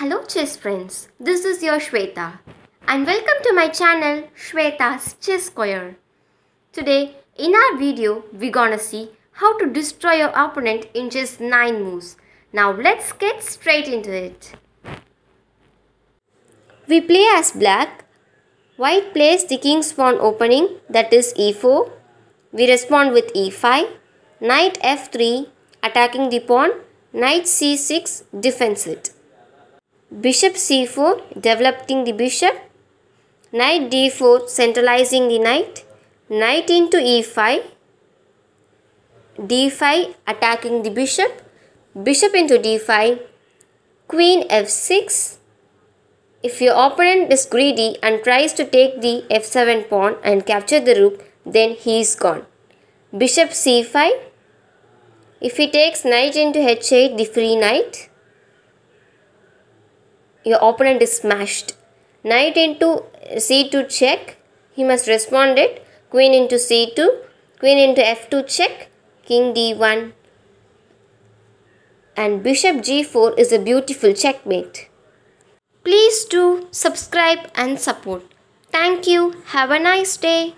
Hello chess friends, this is your Shweta and welcome to my channel Shweta's Chess Corner. Today in our video we gonna see how to destroy your opponent in just 9 moves. Now let's get straight into it. We play as black. White plays the king's pawn opening that is e4. We respond with e5, knight f3 attacking the pawn, knight c6 defends it. Bishop c4 developing the bishop. Knight d4 centralizing the knight. Knight into e5. d5 attacking the bishop. Bishop into d5. Queen f6. If your opponent is greedy and tries to take the f7 pawn and capture the rook, then he is gone. Bishop c5. If he takes knight into h8, the free knight your opponent is smashed. Knight into c2 check, he must respond it. Queen into c2, queen into f2 check, king d1. And bishop g4 is a beautiful checkmate. Please do subscribe and support. Thank you. Have a nice day.